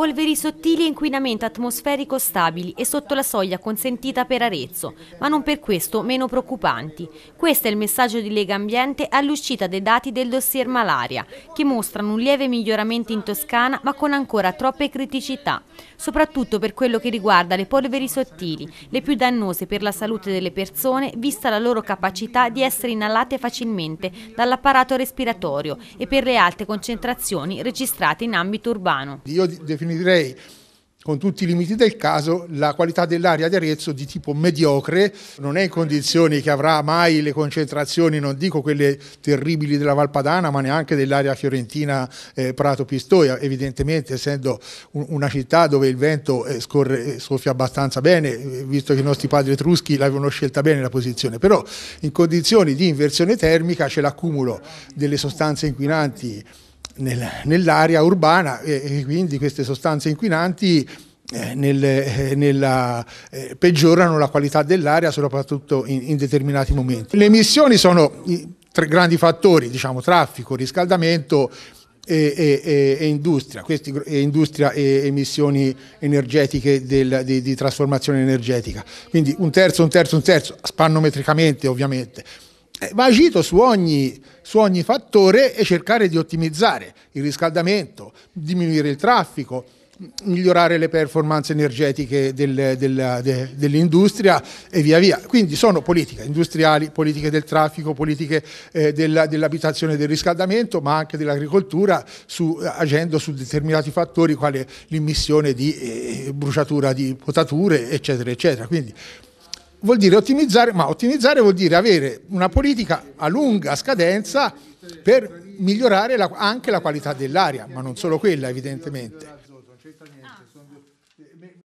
polveri sottili e inquinamento atmosferico stabili e sotto la soglia consentita per Arezzo, ma non per questo meno preoccupanti. Questo è il messaggio di Lega Ambiente all'uscita dei dati del dossier malaria, che mostrano un lieve miglioramento in Toscana ma con ancora troppe criticità, soprattutto per quello che riguarda le polveri sottili, le più dannose per la salute delle persone vista la loro capacità di essere inalate facilmente dall'apparato respiratorio e per le alte concentrazioni registrate in ambito urbano. Io definisco definirei con tutti i limiti del caso, la qualità dell'aria di Arezzo di tipo mediocre, non è in condizioni che avrà mai le concentrazioni, non dico quelle terribili della Valpadana, ma neanche dell'area fiorentina eh, Prato Pistoia, evidentemente essendo un, una città dove il vento eh, scorre, eh, soffia abbastanza bene, eh, visto che i nostri padri etruschi l'avevano scelta bene la posizione, però in condizioni di inversione termica c'è l'accumulo delle sostanze inquinanti nell'area urbana e, quindi queste sostanze inquinanti eh, nel, eh, nella, eh, peggiorano la qualità dell'aria soprattutto in, in determinati momenti. Le emissioni sono tre grandi fattori, diciamo traffico, riscaldamento e, e, e, industria, questi, e industria e emissioni energetiche del, di, di trasformazione energetica. Quindi un terzo, un terzo, un terzo, spannometricamente ovviamente. Eh, va agito su ogni, su ogni fattore e cercare di ottimizzare il riscaldamento, diminuire il traffico, migliorare le performance energetiche del, del, de, dell'industria e via via. Quindi sono politiche industriali, politiche del traffico, politiche eh, dell'abitazione e del riscaldamento, ma anche dell'agricoltura, su, agendo su determinati fattori quali l'immissione di eh, bruciatura di potature, eccetera, eccetera. Quindi vuol dire ottimizzare, ma ottimizzare vuol dire avere una politica a lunga scadenza per migliorare la, anche la qualità dell'aria, ma non solo quella evidentemente.